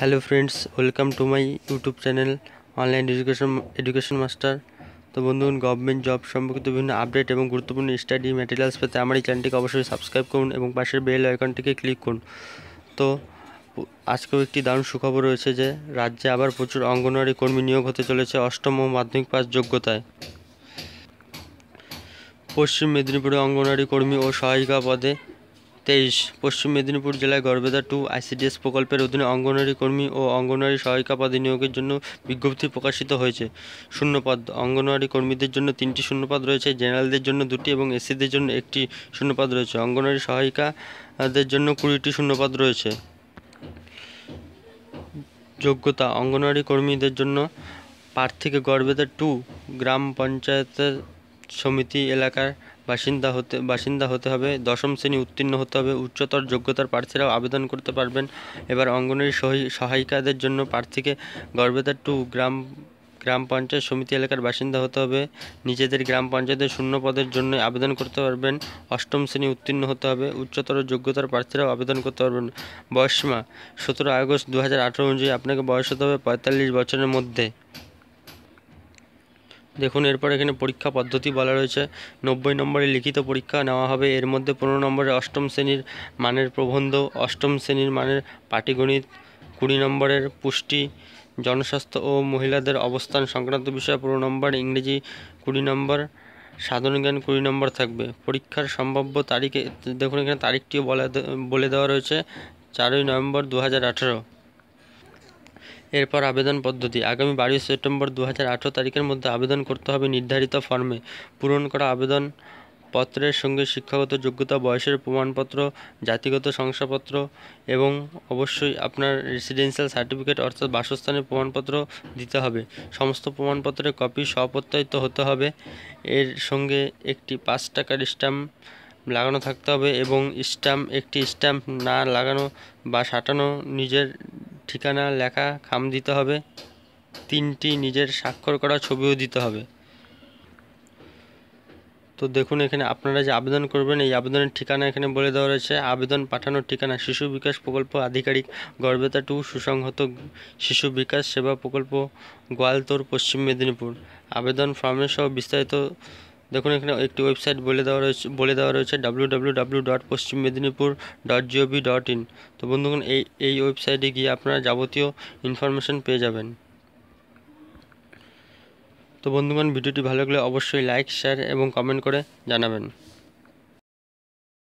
hello friends welcome to my YouTube channel online education education master তো বন্ধুগণ government job সম্পর্কিত বিভিন্ন update এবং গুরুত্বপূর্ণ স্টাডি ম্যাটেরিয়ালস পেতে আমার এই চ্যানেলটিকে অবশ্যই সাবস্ক্রাইব করুন এবং পাশের বেল আইকনটিকে ক্লিক করুন তো আজকেও একটি দারুণ সুখবর রয়েছে যে রাজ্যে আবার প্রচুর অঙ্গনওয়াড়ি কর্মী নিয়োগ হতে চলেছে অষ্টম ও মাধ্যমিক পাস যোগ্যতায় পশ্চিম মেদিনীপুরে অঙ্গনওয়াড়ি কর্মী ও সহায়িকা পদে তেইশ পশ্চিম মেদিনীপুর জেলায় গড়বেদা টু আইসিডিএস প্রকল্পের অধীনে অঙ্গনওয়াড়ি কর্মী ও অঙ্গনওয়াড়ি সহায়িকা পদে নিয়োগের জন্য বিজ্ঞপ্তি প্রকাশিত হয়েছে শূন্যপদ অঙ্গনওয়াড়ি কর্মীদের জন্য তিনটি শূন্যপদ রয়েছে জেনারেলদের জন্য দুটি এবং এসিদের জন্য একটি শূন্যপদ রয়েছে অঙ্গনওয়াড়ি সহায়িকাদের জন্য কুড়িটি শূন্যপদ রয়েছে যোগ্যতা অঙ্গনওয়াড়ি কর্মীদের জন্য প্রার্থীকে গড়বেদা টু গ্রাম পঞ্চায়েতের সমিতি এলাকার বাসিন্দা হতে বাসিন্দা হতে হবে দশম শ্রেণী উত্তীর্ণ হতে হবে উচ্চতর যোগ্যতার প্রার্থীরাও আবেদন করতে পারবেন এবার অঙ্গনের সহায়িকাদের জন্য প্রার্থীকে গর্বেদার টু গ্রাম গ্রাম পঞ্চায়েত সমিতি এলাকার বাসিন্দা হতে হবে নিজেদের গ্রাম পঞ্চায়েতের শূন্য পদের জন্য আবেদন করতে পারবেন অষ্টম শ্রেণী উত্তীর্ণ হতে হবে উচ্চতর যোগ্যতার প্রার্থীরাও আবেদন করতে পারবেন বয়সীমা সতেরো আগস্ট দু হাজার অনুযায়ী আপনাকে বয়স হতে হবে পঁয়তাল্লিশ বছরের মধ্যে দেখুন এরপর এখানে পরীক্ষা পদ্ধতি বলা রয়েছে নব্বই নম্বরের লিখিত পরীক্ষা নেওয়া হবে এর মধ্যে পনেরো নম্বরে অষ্টম শ্রেণীর মানের প্রবন্ধ অষ্টম শ্রেণীর মানের পাটিগণিত কুড়ি নম্বরের পুষ্টি জনস্বাস্থ্য ও মহিলাদের অবস্থান সংক্রান্ত বিষয়ে পনেরো নম্বর ইংরেজি কুড়ি নম্বর সাধারণ জ্ঞান কুড়ি নম্বর থাকবে পরীক্ষার সম্ভাব্য তারিখে দেখুন এখানে তারিখটিও বলা বলে দেওয়া রয়েছে চারই নভেম্বর দু হাজার আঠেরো এরপর আবেদন পদ্ধতি আগামী বারোই সেপ্টেম্বর দু তারিখের মধ্যে আবেদন করতে হবে নির্ধারিত ফর্মে পূরণ করা আবেদন পত্রের সঙ্গে শিক্ষাগত যোগ্যতা বয়সের প্রমাণপত্র জাতিগত শংসাপত্র এবং অবশ্যই আপনার রেসিডেন্সিয়াল সার্টিফিকেট অর্থাৎ বাসস্থানের প্রমাণপত্র দিতে হবে সমস্ত প্রমাণপত্রের কপি স্বপ্রত্যয়িত হতে হবে এর সঙ্গে একটি পাঁচ টাকার স্ট্যাম্প লাগানো থাকতে হবে এবং স্ট্যাম্প একটি স্ট্যাম্প না লাগানো বা সাঁটানো নিজের ঠিকানা লেখা খাম দিতে হবে তিনটি নিজের স্বাক্ষর করা ছবিও দিতে হবে তো দেখুন এখানে আপনারা যে আবেদন করবেন এই আবেদনের ঠিকানা এখানে বলে দেওয়া রয়েছে আবেদন পাঠানোর ঠিকানা শিশু বিকাশ প্রকল্প আধিকারিক গর্বেতা টু সুসংহত শিশু বিকাশ সেবা প্রকল্প গোয়ালতোর পশ্চিম মেদিনীপুর আবেদন ফর্মের সহ বিস্তারিত দেখুন এখানে একটি ওয়েবসাইট বলে দেওয়া রয়েছে বলে দেওয়া রয়েছে W W W dot Paschim Medinipur dot gov dot in তো বন্ধুগণ এই এই ওয়েবসাইটে গিয়ে আপনারা যাবতীয় ইনফরমেশন পেয়ে যাবেন তো বন্ধুগণ ভিডিওটি ভালো লাগলে অবশ্যই লাইক শেয়ার এবং কমেন্ট করে জানাবেন